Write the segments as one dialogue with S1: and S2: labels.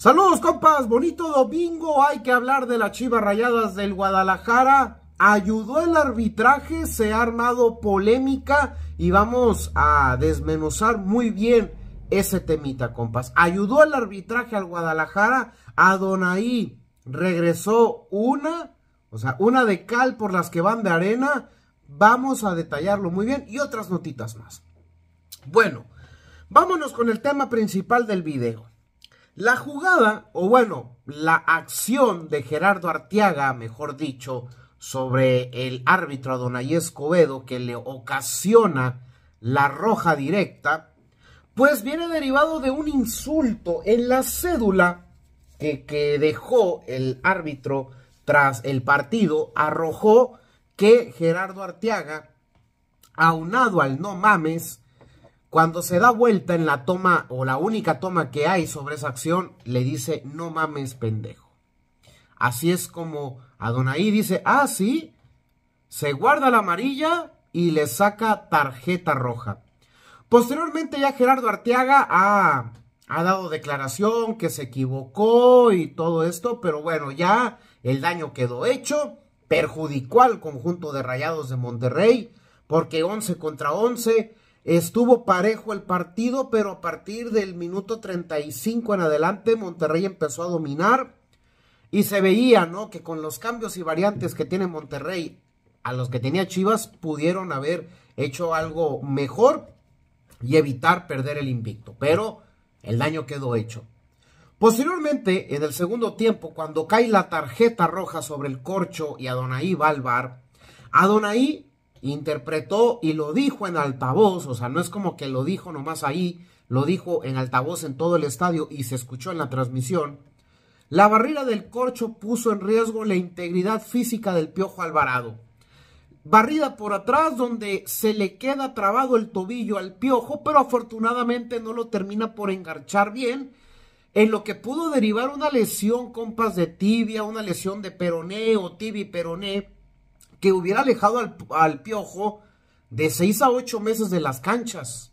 S1: Saludos compas, bonito domingo, hay que hablar de las Chivas Rayadas del Guadalajara. Ayudó el arbitraje, se ha armado polémica y vamos a desmenuzar muy bien ese temita, compas. Ayudó el arbitraje al Guadalajara, a regresó una, o sea, una de cal por las que van de arena. Vamos a detallarlo muy bien y otras notitas más. Bueno, vámonos con el tema principal del video. La jugada, o bueno, la acción de Gerardo Artiaga, mejor dicho, sobre el árbitro Adonay Escobedo que le ocasiona la roja directa, pues viene derivado de un insulto en la cédula que, dejó el árbitro tras el partido, arrojó que Gerardo Arteaga, aunado al no mames, cuando se da vuelta en la toma o la única toma que hay sobre esa acción, le dice, no mames pendejo. Así es como Adonai dice, ah, sí, se guarda la amarilla y le saca tarjeta roja. Posteriormente ya Gerardo Arteaga ha, ha dado declaración que se equivocó y todo esto, pero bueno, ya el daño quedó hecho, perjudicó al conjunto de Rayados de Monterrey, porque 11 contra 11 Estuvo parejo el partido, pero a partir del minuto 35 en adelante Monterrey empezó a dominar y se veía, ¿no? Que con los cambios y variantes que tiene Monterrey a los que tenía Chivas pudieron haber hecho algo mejor y evitar perder el invicto, pero el daño quedó hecho. Posteriormente, en el segundo tiempo, cuando cae la tarjeta roja sobre el corcho y Adonai va al bar, Adonai interpretó y lo dijo en altavoz, o sea, no es como que lo dijo nomás ahí, lo dijo en altavoz en todo el estadio y se escuchó en la transmisión. La barrida del corcho puso en riesgo la integridad física del Piojo Alvarado. Barrida por atrás donde se le queda trabado el tobillo al Piojo, pero afortunadamente no lo termina por engarchar bien, en lo que pudo derivar una lesión, compas, de tibia, una lesión de peroné o tibi peroné que hubiera alejado al, al Piojo de 6 a 8 meses de las canchas.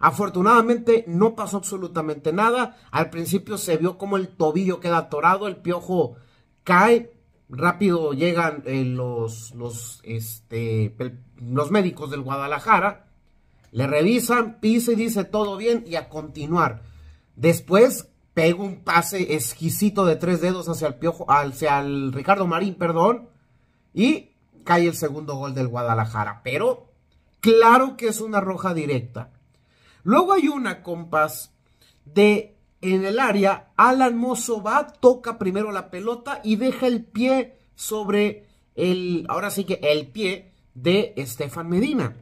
S1: Afortunadamente no pasó absolutamente nada. Al principio se vio como el tobillo queda atorado, el Piojo cae, rápido llegan eh, los, los, este, los médicos del Guadalajara, le revisan, pisa y dice todo bien y a continuar. Después pega un pase exquisito de tres dedos hacia el piojo, hacia el Ricardo Marín, perdón, y cae el segundo gol del Guadalajara. Pero claro que es una roja directa. Luego hay una, compás de en el área, Alan Mozo va, toca primero la pelota y deja el pie sobre el, ahora sí que el pie de Estefan Medina.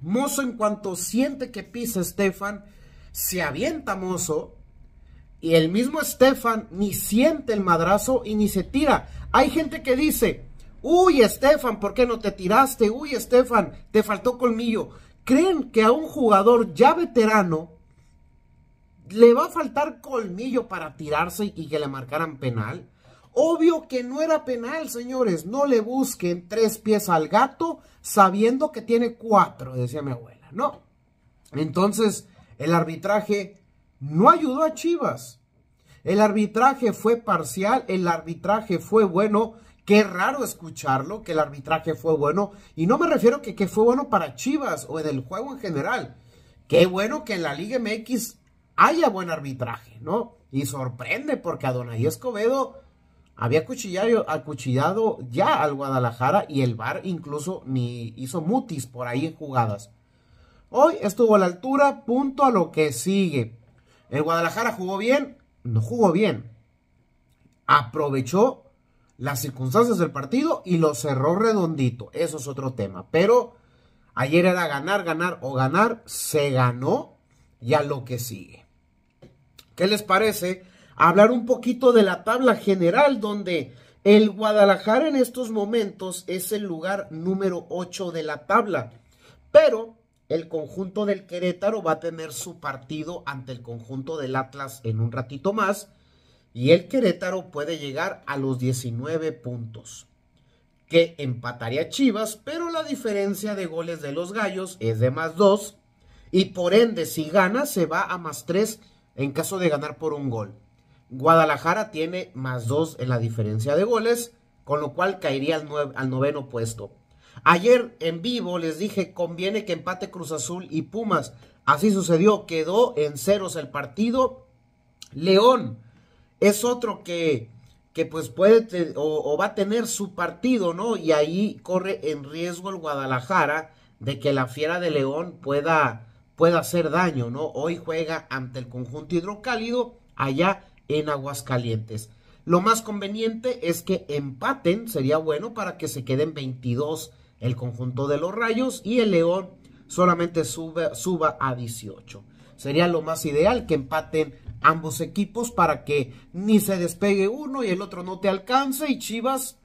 S1: Mozo en cuanto siente que pisa Estefan, se avienta Mozo y el mismo Estefan ni siente el madrazo y ni se tira. Hay gente que dice, Uy, Estefan, ¿por qué no te tiraste? Uy, Estefan, te faltó colmillo. ¿Creen que a un jugador ya veterano le va a faltar colmillo para tirarse y que le marcaran penal? Obvio que no era penal, señores. No le busquen tres pies al gato sabiendo que tiene cuatro, decía mi abuela. No. Entonces, el arbitraje no ayudó a Chivas. El arbitraje fue parcial, el arbitraje fue bueno Qué raro escucharlo, que el arbitraje fue bueno. Y no me refiero que, que fue bueno para Chivas o en el juego en general. Qué bueno que en la Liga MX haya buen arbitraje, ¿no? Y sorprende porque Adonay Escobedo había acuchillado, acuchillado ya al Guadalajara y el VAR incluso ni hizo mutis por ahí en jugadas. Hoy estuvo a la altura, punto a lo que sigue. El Guadalajara jugó bien, no jugó bien. Aprovechó las circunstancias del partido y lo cerró redondito. Eso es otro tema. Pero ayer era ganar, ganar o ganar. Se ganó ya lo que sigue. ¿Qué les parece? Hablar un poquito de la tabla general donde el Guadalajara en estos momentos es el lugar número 8 de la tabla. Pero el conjunto del Querétaro va a tener su partido ante el conjunto del Atlas en un ratito más y el Querétaro puede llegar a los 19 puntos, que empataría Chivas, pero la diferencia de goles de los Gallos es de más 2 y por ende si gana se va a más 3 en caso de ganar por un gol. Guadalajara tiene más 2 en la diferencia de goles, con lo cual caería al, al noveno puesto. Ayer en vivo les dije conviene que empate Cruz Azul y Pumas. Así sucedió, quedó en ceros el partido. León es otro que, que pues puede o, va a tener su partido, ¿no? Y ahí corre en riesgo el Guadalajara de que la Fiera de León pueda, pueda hacer daño, ¿no? Hoy juega ante el conjunto hidrocálido allá en Aguascalientes. Lo más conveniente es que empaten, sería bueno para que se queden 22 el conjunto de los rayos y el León solamente sube, suba a 18. Sería lo más ideal que empaten ambos equipos para que ni se despegue uno y el otro no te alcance y Chivas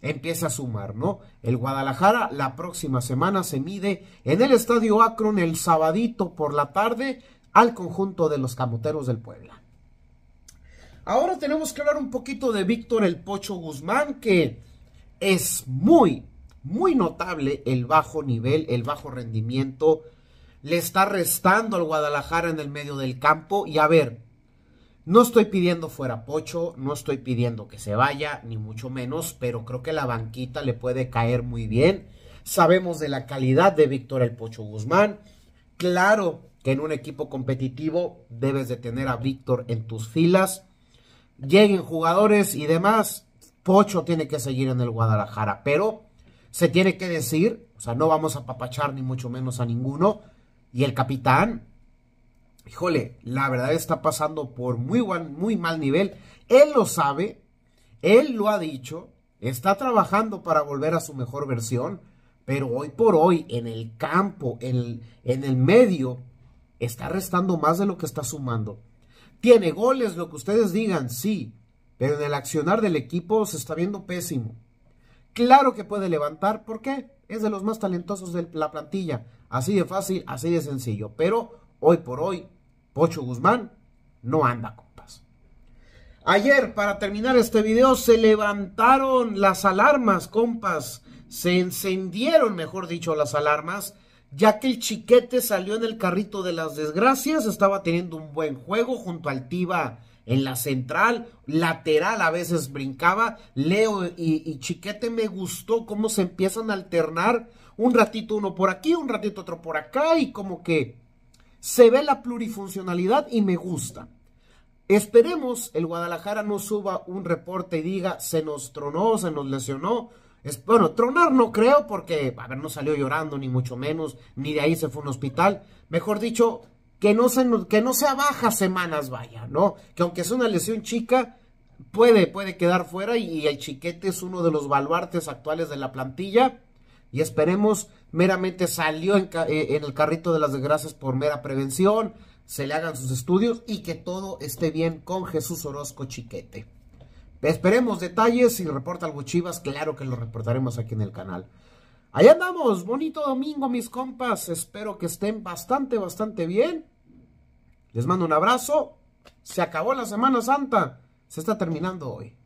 S1: empieza a sumar, ¿no? El Guadalajara la próxima semana se mide en el Estadio Akron el sabadito por la tarde al conjunto de los Camoteros del Puebla. Ahora tenemos que hablar un poquito de Víctor el Pocho Guzmán, que es muy, muy notable el bajo nivel, el bajo rendimiento le está restando al Guadalajara en el medio del campo. Y a ver, no estoy pidiendo fuera Pocho, no estoy pidiendo que se vaya, ni mucho menos, pero creo que la banquita le puede caer muy bien. Sabemos de la calidad de Víctor el Pocho Guzmán. Claro que en un equipo competitivo debes de tener a Víctor en tus filas. Lleguen jugadores y demás. Pocho tiene que seguir en el Guadalajara, pero se tiene que decir, o sea, no vamos a papachar ni mucho menos a ninguno y el capitán, híjole, la verdad está pasando por muy, muy mal nivel. Él lo sabe, él lo ha dicho, está trabajando para volver a su mejor versión, pero hoy por hoy en el campo, en el medio, está restando más de lo que está sumando. Tiene goles, lo que ustedes digan, sí, pero en el accionar del equipo se está viendo pésimo. Claro que puede levantar, ¿por qué? es de los más talentosos de la plantilla. Así de fácil, así de sencillo. Pero hoy por hoy, Pocho Guzmán no anda, compas. Ayer, para terminar este video, se levantaron las alarmas, compas. Se encendieron, mejor dicho, las alarmas, ya que el chiquete salió en el carrito de las desgracias. Estaba teniendo un buen juego junto al Tiba, en la central, lateral a veces brincaba. Leo y, Chiquete me gustó cómo se empiezan a alternar un ratito uno por aquí, un ratito otro por acá y como que se ve la plurifuncionalidad y me gusta. Esperemos el Guadalajara no suba un reporte y diga se nos tronó, se nos lesionó. Es, bueno, tronar no creo porque, a ver, no salió llorando ni mucho menos, ni de ahí se fue a un hospital. Mejor dicho, que no, se, que no sea baja semanas, vaya, ¿no? Que aunque sea una lesión chica, puede, puede quedar fuera y, el chiquete es uno de los baluartes actuales de la plantilla y esperemos, meramente salió eh, en, el carrito de las desgracias por mera prevención, se le hagan sus estudios y que todo esté bien con Jesús Orozco Chiquete. Esperemos detalles, y reporta algo Chivas, claro que lo reportaremos aquí en el canal. Allá andamos, bonito domingo mis compas, espero que estén bastante, bastante bien. Les mando un abrazo, se acabó la Semana Santa, se está terminando hoy.